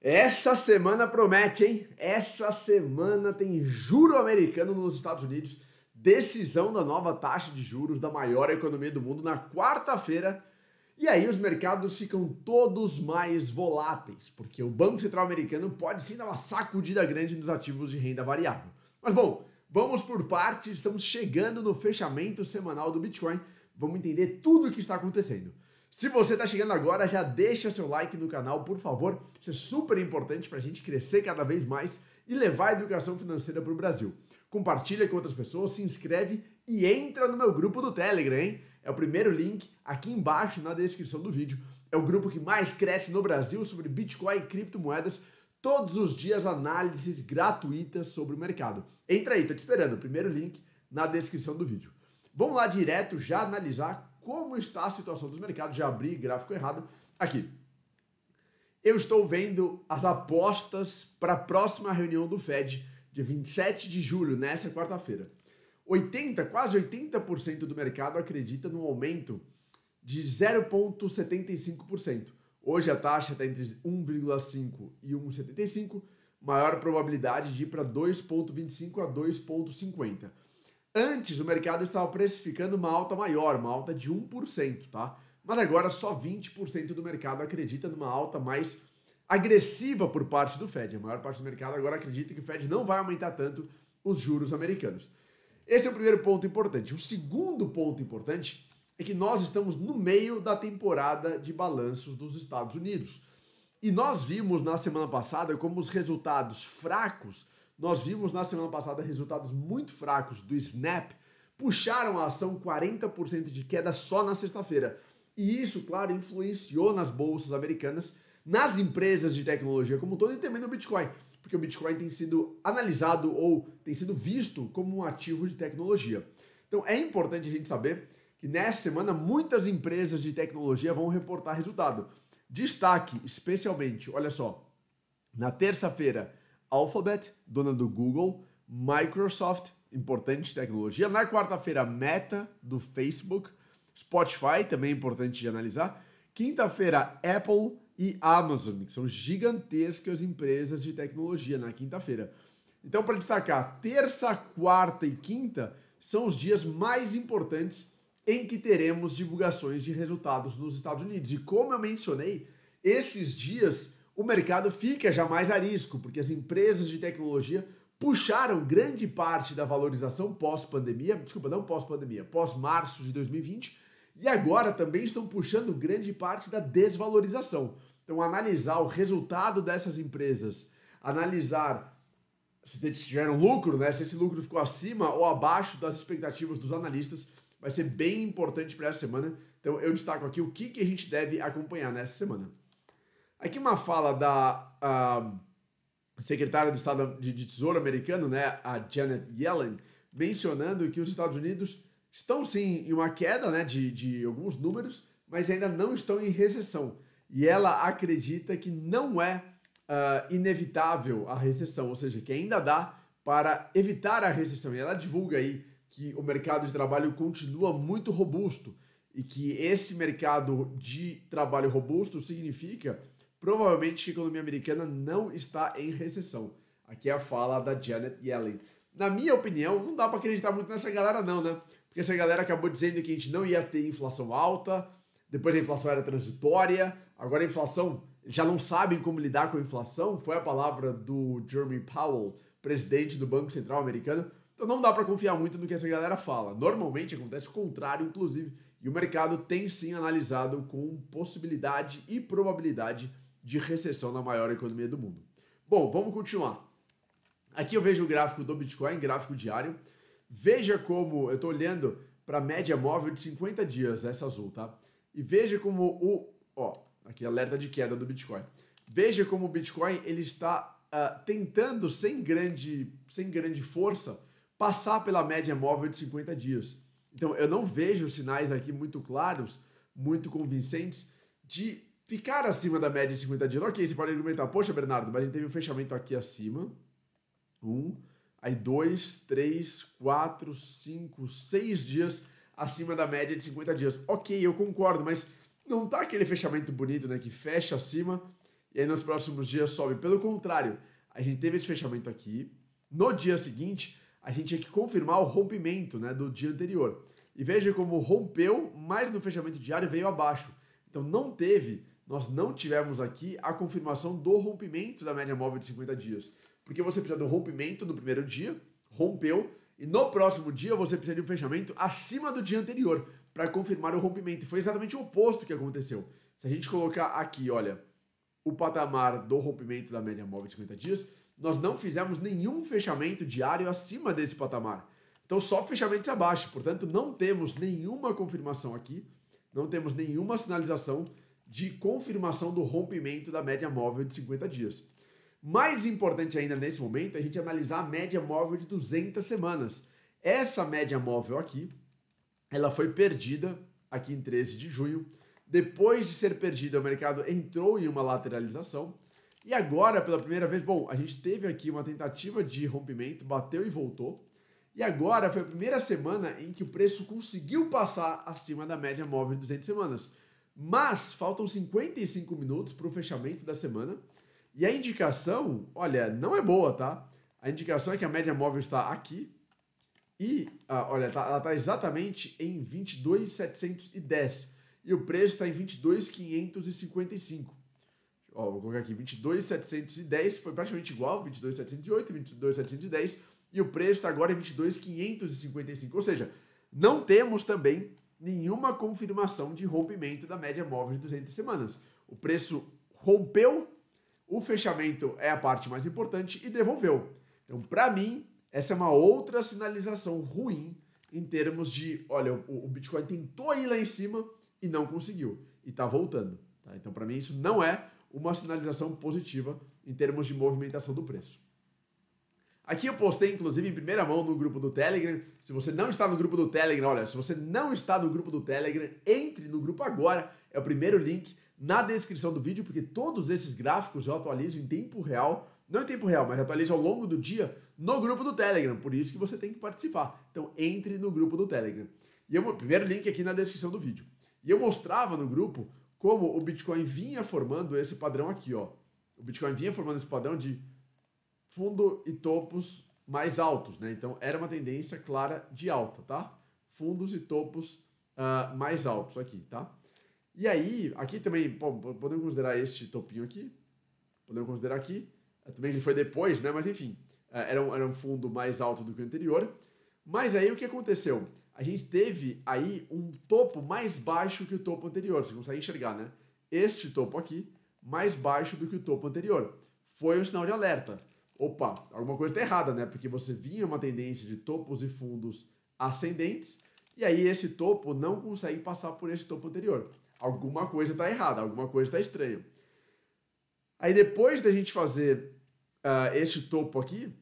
Essa semana promete, hein? Essa semana tem juro americano nos Estados Unidos, decisão da nova taxa de juros da maior economia do mundo na quarta-feira. E aí os mercados ficam todos mais voláteis, porque o Banco Central americano pode sim dar uma sacudida grande nos ativos de renda variável. Mas bom, vamos por partes, estamos chegando no fechamento semanal do Bitcoin, vamos entender tudo o que está acontecendo. Se você está chegando agora, já deixa seu like no canal, por favor. Isso é super importante para a gente crescer cada vez mais e levar a educação financeira para o Brasil. Compartilha com outras pessoas, se inscreve e entra no meu grupo do Telegram, hein? É o primeiro link aqui embaixo na descrição do vídeo. É o grupo que mais cresce no Brasil sobre Bitcoin e criptomoedas. Todos os dias análises gratuitas sobre o mercado. Entra aí, tô te esperando. Primeiro link na descrição do vídeo. Vamos lá direto já analisar como está a situação dos mercados. Já abri gráfico errado aqui. Eu estou vendo as apostas para a próxima reunião do Fed de 27 de julho, nessa quarta-feira. 80, quase 80% do mercado acredita num aumento de 0,75%. Hoje a taxa está entre 1,5 e 1,75, maior probabilidade de ir para 2,25 a 2,50. Antes, o mercado estava precificando uma alta maior, uma alta de 1%, tá? Mas agora só 20% do mercado acredita numa alta mais agressiva por parte do Fed. A maior parte do mercado agora acredita que o Fed não vai aumentar tanto os juros americanos. Esse é o primeiro ponto importante. O segundo ponto importante é que nós estamos no meio da temporada de balanços dos Estados Unidos. E nós vimos na semana passada como os resultados fracos nós vimos na semana passada resultados muito fracos do Snap, puxaram a ação 40% de queda só na sexta-feira. E isso, claro, influenciou nas bolsas americanas, nas empresas de tecnologia como um todo e também no Bitcoin, porque o Bitcoin tem sido analisado ou tem sido visto como um ativo de tecnologia. Então é importante a gente saber que nessa semana muitas empresas de tecnologia vão reportar resultado. Destaque, especialmente, olha só, na terça-feira Alphabet, dona do Google, Microsoft, importante tecnologia. Na quarta-feira, Meta, do Facebook, Spotify, também importante de analisar. Quinta-feira, Apple e Amazon, que são gigantescas empresas de tecnologia na quinta-feira. Então, para destacar, terça, quarta e quinta são os dias mais importantes em que teremos divulgações de resultados nos Estados Unidos. E como eu mencionei, esses dias o mercado fica jamais a risco porque as empresas de tecnologia puxaram grande parte da valorização pós-pandemia, desculpa, não pós-pandemia, pós-março de 2020, e agora também estão puxando grande parte da desvalorização. Então, analisar o resultado dessas empresas, analisar se tiveram lucro, né? Se esse lucro ficou acima ou abaixo das expectativas dos analistas, vai ser bem importante para essa semana. Então eu destaco aqui o que, que a gente deve acompanhar nessa semana. Aqui é uma fala da uh, secretária do Estado de, de Tesouro americano, né, a Janet Yellen, mencionando que os Estados Unidos estão sim em uma queda né, de, de alguns números, mas ainda não estão em recessão. E ela acredita que não é uh, inevitável a recessão, ou seja, que ainda dá para evitar a recessão. E ela divulga aí que o mercado de trabalho continua muito robusto e que esse mercado de trabalho robusto significa provavelmente a economia americana não está em recessão. Aqui é a fala da Janet Yellen. Na minha opinião, não dá para acreditar muito nessa galera não, né? Porque essa galera acabou dizendo que a gente não ia ter inflação alta, depois a inflação era transitória, agora a inflação, já não sabem como lidar com a inflação, foi a palavra do Jeremy Powell, presidente do Banco Central americano. Então não dá para confiar muito no que essa galera fala. Normalmente acontece o contrário, inclusive, e o mercado tem sim analisado com possibilidade e probabilidade de recessão na maior economia do mundo. Bom, vamos continuar. Aqui eu vejo o gráfico do Bitcoin, gráfico diário. Veja como eu estou olhando para a média móvel de 50 dias, essa azul, tá? E veja como o. Ó, aqui alerta de queda do Bitcoin. Veja como o Bitcoin ele está uh, tentando, sem grande, sem grande força, passar pela média móvel de 50 dias. Então eu não vejo sinais aqui muito claros, muito convincentes de Ficar acima da média em 50 dias, ok, você pode argumentar, poxa, Bernardo, mas a gente teve um fechamento aqui acima. Um, aí dois, três, quatro, cinco, seis dias acima da média de 50 dias. Ok, eu concordo, mas não tá aquele fechamento bonito, né? Que fecha acima e aí nos próximos dias sobe. Pelo contrário, a gente teve esse fechamento aqui. No dia seguinte, a gente tinha que confirmar o rompimento né, do dia anterior. E veja como rompeu, mas no fechamento diário veio abaixo. Então não teve nós não tivemos aqui a confirmação do rompimento da média móvel de 50 dias. Porque você precisa do rompimento no primeiro dia, rompeu, e no próximo dia você precisa de um fechamento acima do dia anterior para confirmar o rompimento. E foi exatamente o oposto que aconteceu. Se a gente colocar aqui, olha, o patamar do rompimento da média móvel de 50 dias, nós não fizemos nenhum fechamento diário acima desse patamar. Então só fechamentos abaixo, portanto não temos nenhuma confirmação aqui, não temos nenhuma sinalização de confirmação do rompimento da média móvel de 50 dias. Mais importante ainda nesse momento é a gente analisar a média móvel de 200 semanas. Essa média móvel aqui, ela foi perdida aqui em 13 de junho. Depois de ser perdida, o mercado entrou em uma lateralização. E agora, pela primeira vez, bom, a gente teve aqui uma tentativa de rompimento, bateu e voltou. E agora foi a primeira semana em que o preço conseguiu passar acima da média móvel de 200 semanas. Mas faltam 55 minutos para o fechamento da semana. E a indicação, olha, não é boa, tá? A indicação é que a média móvel está aqui. E, ah, olha, tá, ela está exatamente em 22,710. E o preço está em 22,555. Ó, vou colocar aqui, 22,710. Foi praticamente igual, 22,708, 22,710. E o preço está agora em 22,555. Ou seja, não temos também nenhuma confirmação de rompimento da média móvel de 200 semanas. O preço rompeu, o fechamento é a parte mais importante e devolveu. Então, para mim, essa é uma outra sinalização ruim em termos de, olha, o, Bitcoin tentou ir lá em cima e não conseguiu e está voltando. Tá? Então, para mim, isso não é uma sinalização positiva em termos de movimentação do preço. Aqui eu postei, inclusive, em primeira mão no grupo do Telegram. Se você não está no grupo do Telegram, olha, se você não está no grupo do Telegram, entre no grupo agora. É o primeiro link na descrição do vídeo, porque todos esses gráficos eu atualizo em tempo real. Não em tempo real, mas atualizo ao longo do dia no grupo do Telegram. Por isso que você tem que participar. Então entre no grupo do Telegram. E o primeiro link aqui na descrição do vídeo. E eu mostrava no grupo como o Bitcoin vinha formando esse padrão aqui, ó. O Bitcoin vinha formando esse padrão de fundo e topos mais altos, né? Então era uma tendência clara de alta, tá? Fundos e topos uh, mais altos aqui, tá? E aí, aqui também, bom, podemos considerar este topinho aqui, podemos considerar aqui, eh, também ele foi depois, né? Mas enfim, eh, era um, era um fundo mais alto do que o anterior. Mas aí o que aconteceu? A gente teve aí um topo mais baixo que o topo anterior, você consegue enxergar, né? Este topo aqui, mais baixo do que o topo anterior. Foi um sinal de alerta opa, alguma coisa está errada, né? Porque você vinha uma tendência de topos e fundos ascendentes, e aí esse topo não consegue passar por esse topo anterior. Alguma coisa está errada, alguma coisa está estranha. Aí depois da gente fazer uh, ah, este topo aqui,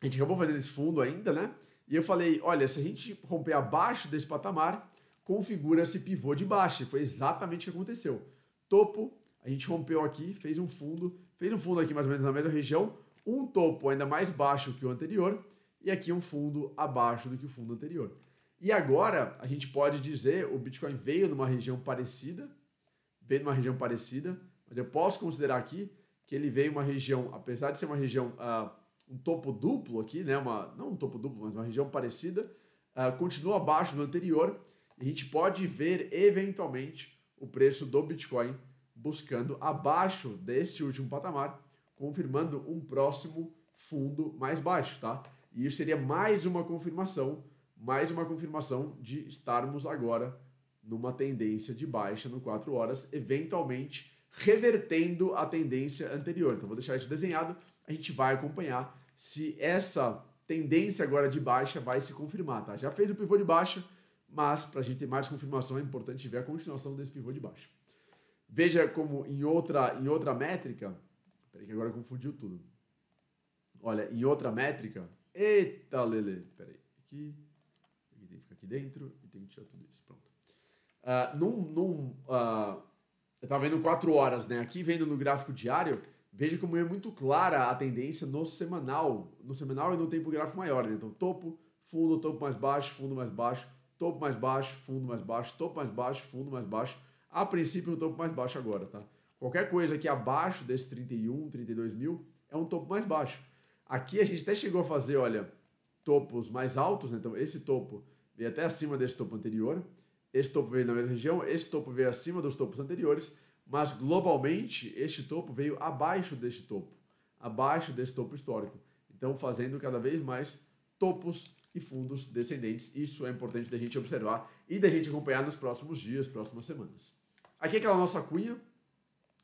a gente acabou fazendo esse fundo ainda, né? E eu falei, olha, se a gente romper abaixo desse patamar, configura esse pivô de baixo. E foi exatamente o que aconteceu. Topo, a gente rompeu aqui, fez um fundo, fez um fundo aqui mais ou menos na mesma região, um topo ainda mais baixo que o anterior e aqui um fundo abaixo do que o fundo anterior. E agora a gente pode dizer o Bitcoin veio numa região parecida, veio numa região parecida, mas eu posso considerar aqui que ele veio uma região, apesar de ser uma região uh, um topo duplo aqui, né, uma, não um topo duplo, mas uma região parecida, uh, continua abaixo do anterior. E a gente pode ver eventualmente o preço do Bitcoin buscando abaixo deste último patamar confirmando um próximo fundo mais baixo, tá? E isso seria mais uma confirmação, mais uma confirmação de estarmos agora numa tendência de baixa no 4 horas, eventualmente revertendo a tendência anterior. Então vou deixar isso desenhado, a gente vai acompanhar se essa tendência agora de baixa vai se confirmar, tá? Já fez o pivô de baixa, mas para a gente ter mais confirmação é importante ver a continuação desse pivô de baixa. Veja como em outra, em outra métrica, Peraí que agora confundiu tudo. Olha, em outra métrica. Eita, Lele. Peraí, aqui. Aqui tem que ficar aqui dentro e tem que tirar tudo isso. Pronto. Uh, num. num uh, eu tava vendo 4 horas, né? Aqui vendo no gráfico diário, veja como é muito clara a tendência no semanal. No semanal e no tempo gráfico maior, né? Então, topo, fundo, topo mais baixo, fundo mais baixo, topo mais baixo, fundo mais baixo, topo mais baixo, fundo mais baixo. A princípio, no topo mais baixo agora, tá? Qualquer coisa aqui abaixo desse 31, 32 mil é um topo mais baixo. Aqui a gente até chegou a fazer, olha, topos mais altos, né? então esse topo veio até acima desse topo anterior, esse topo veio na mesma região, esse topo veio acima dos topos anteriores, mas globalmente este topo veio abaixo deste topo, abaixo desse topo histórico. Então fazendo cada vez mais topos e fundos descendentes. Isso é importante da gente observar e da gente acompanhar nos próximos dias, próximas semanas. Aqui é aquela nossa cunha,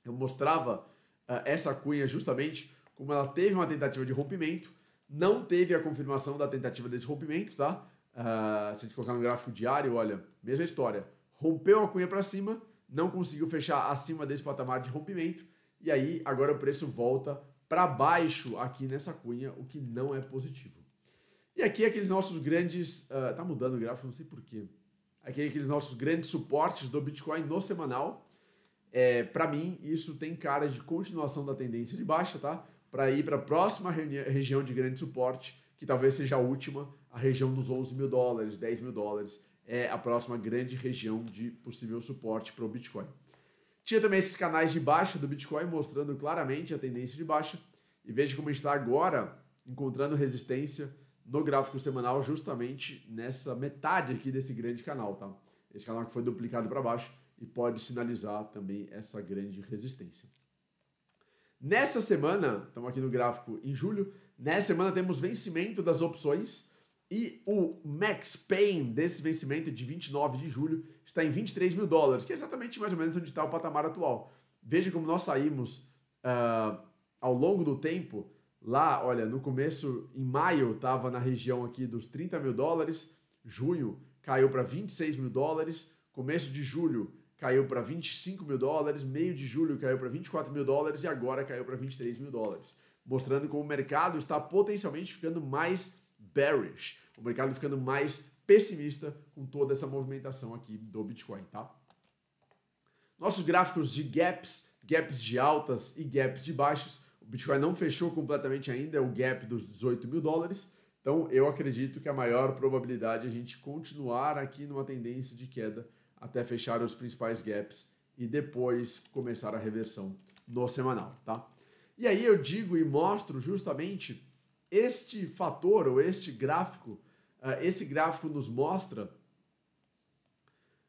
eu mostrava uh, essa cunha justamente como ela teve uma tentativa de rompimento, não teve a confirmação da tentativa desse rompimento, tá? Uh, se a gente colocar no gráfico diário, olha, mesma história. Rompeu a cunha para cima, não conseguiu fechar acima desse patamar de rompimento, e aí agora o preço volta para baixo aqui nessa cunha, o que não é positivo. E aqui é aqueles nossos grandes. Uh, tá mudando o gráfico, não sei porquê. Aqui é aqueles nossos grandes suportes do Bitcoin no semanal. É, para mim, isso tem cara de continuação da tendência de baixa, tá? Para ir para a próxima região de grande suporte, que talvez seja a última, a região dos 11 mil dólares, 10 mil dólares, é a próxima grande região de possível suporte para o Bitcoin. Tinha também esses canais de baixa do Bitcoin mostrando claramente a tendência de baixa. E veja como está agora encontrando resistência no gráfico semanal, justamente nessa metade aqui desse grande canal, tá? Esse canal que foi duplicado para baixo e pode sinalizar também essa grande resistência. Nessa semana, estamos aqui no gráfico em julho, nessa semana temos vencimento das opções e o max pain desse vencimento de 29 de julho está em 23 mil dólares, que é exatamente mais ou menos onde está o patamar atual. Veja como nós saímos uh, ao longo do tempo. Lá, olha, no começo, em maio, estava na região aqui dos 30 mil dólares, junho caiu para 26 mil dólares, começo de julho caiu para 25 mil dólares, meio de julho caiu para 24 mil dólares e agora caiu para 23 mil dólares, mostrando como o mercado está potencialmente ficando mais bearish, o mercado ficando mais pessimista com toda essa movimentação aqui do Bitcoin, tá? Nossos gráficos de gaps, gaps de altas e gaps de baixas, o Bitcoin não fechou completamente ainda é o gap dos 18 mil dólares, então eu acredito que a maior probabilidade é a gente continuar aqui numa tendência de queda até fechar os principais gaps e depois começar a reversão no semanal, tá? E aí eu digo e mostro justamente este fator ou este gráfico, eh, esse gráfico nos mostra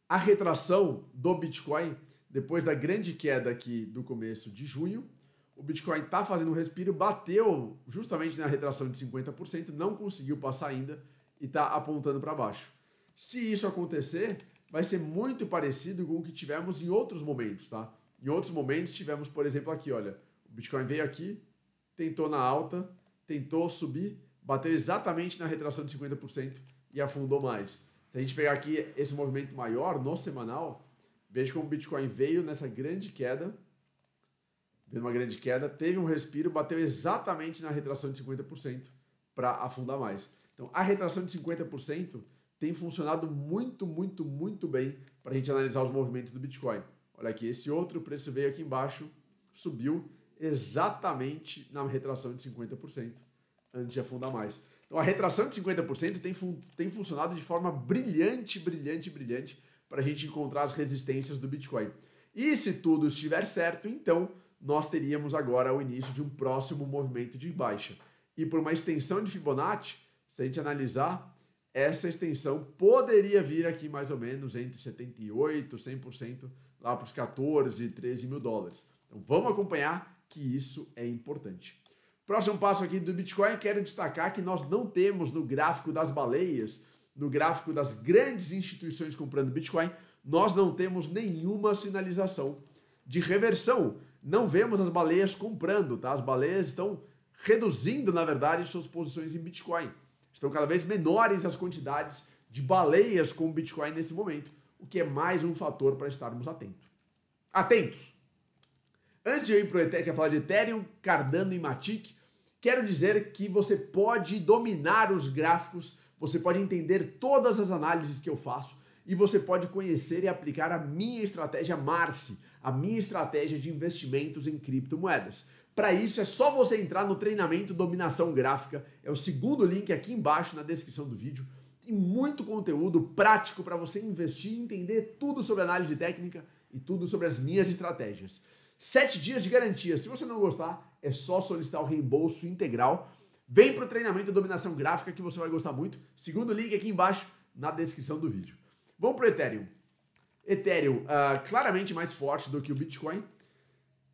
a retração do Bitcoin depois da grande queda aqui do começo de junho. O Bitcoin está fazendo um respiro, bateu justamente na retração de 50%, não conseguiu passar ainda e está apontando para baixo. Se isso acontecer, vai ser muito parecido com o que tivemos em outros momentos, tá? Em outros momentos tivemos, por exemplo, aqui, olha, o Bitcoin veio aqui, tentou na alta, tentou subir, bateu exatamente na retração de 50% e afundou mais. Se a gente pegar aqui esse movimento maior no semanal, veja como o Bitcoin veio nessa grande queda, veio uma grande queda, teve um respiro, bateu exatamente na retração de 50% para afundar mais. Então, a retração de 50% tem funcionado muito, muito, muito bem para a gente analisar os movimentos do Bitcoin. Olha aqui, esse outro preço veio aqui embaixo, subiu exatamente na retração de 50% antes de afundar mais. Então a retração de 50% tem, fun tem funcionado de forma brilhante, brilhante, brilhante para a gente encontrar as resistências do Bitcoin. E se tudo estiver certo, então nós teríamos agora o início de um próximo movimento de baixa. E por uma extensão de Fibonacci, se a gente analisar, essa extensão poderia vir aqui mais ou menos entre 78 e 100% lá para os 14, 13 mil dólares. Então vamos acompanhar que isso é importante. Próximo passo aqui do Bitcoin, quero destacar que nós não temos no gráfico das baleias, no gráfico das grandes instituições comprando Bitcoin, nós não temos nenhuma sinalização de reversão. Não vemos as baleias comprando, tá? As baleias estão reduzindo, na verdade, suas posições em Bitcoin. Estão cada vez menores as quantidades de baleias com o Bitcoin nesse momento, o que é mais um fator para estarmos atentos. Atentos! Antes de eu ir para o Ethereum, é falar de Ethereum, Cardano e Matic, quero dizer que você pode dominar os gráficos, você pode entender todas as análises que eu faço e você pode conhecer e aplicar a minha estratégia Marci, a minha estratégia de investimentos em criptomoedas. Para isso é só você entrar no treinamento Dominação Gráfica, é o segundo link aqui embaixo na descrição do vídeo. Tem muito conteúdo prático para você investir e entender tudo sobre análise técnica e tudo sobre as minhas estratégias. Sete dias de garantia. Se você não gostar, é só solicitar o reembolso integral. Vem para o treinamento Dominação Gráfica que você vai gostar muito. Segundo link aqui embaixo na descrição do vídeo. Vamos para o Ethereum. Ethereum, uh, claramente mais forte do que o Bitcoin,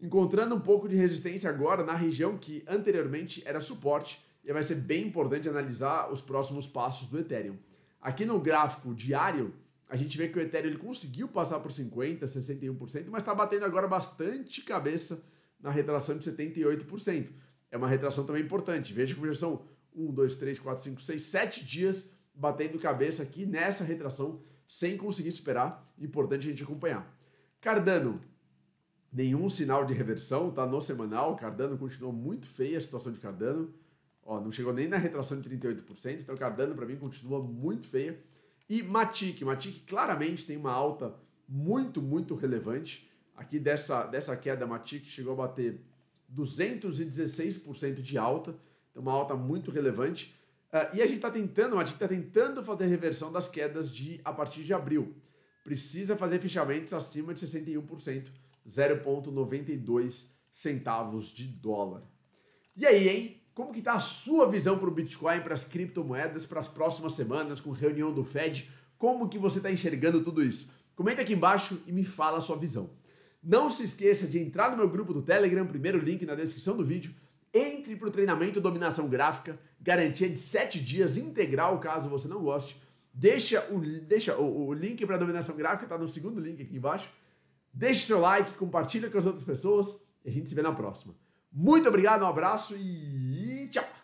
encontrando um pouco de resistência agora na região que anteriormente era suporte, e vai ser bem importante analisar os próximos passos do Ethereum. Aqui no gráfico diário, a gente vê que o Ethereum ele conseguiu passar por 50%, 61%, mas está batendo agora bastante cabeça na retração de 78%. É uma retração também importante. Veja como já são 1, 2, 3, 4, 5, 6, 7 dias batendo cabeça aqui nessa retração sem conseguir esperar. Importante a gente acompanhar. Cardano, nenhum sinal de reversão, tá? No semanal, Cardano continuou muito feia a situação de Cardano. Ó, não chegou nem na retração de 38%, então Cardano para mim continua muito feia. E Matic, Matic claramente tem uma alta muito, muito relevante. Aqui dessa, dessa queda, Matic chegou a bater 216% de alta, então uma alta muito relevante. Uh, e a gente está tentando, a gente está tentando fazer reversão das quedas de a partir de abril. Precisa fazer fechamentos acima de 61%, 0,92 centavos de dólar. E aí, hein? Como que está a sua visão para o Bitcoin, para as criptomoedas, para as próximas semanas, com reunião do Fed? Como que você está enxergando tudo isso? Comenta aqui embaixo e me fala a sua visão. Não se esqueça de entrar no meu grupo do Telegram, primeiro link na descrição do vídeo entre para o treinamento Dominação Gráfica, garantia de 7 dias integral, caso você não goste. Deixa o, deixa o, o link para Dominação Gráfica, está no segundo link aqui embaixo. Deixe seu like, compartilha com as outras pessoas e a gente se vê na próxima. Muito obrigado, um abraço e tchau!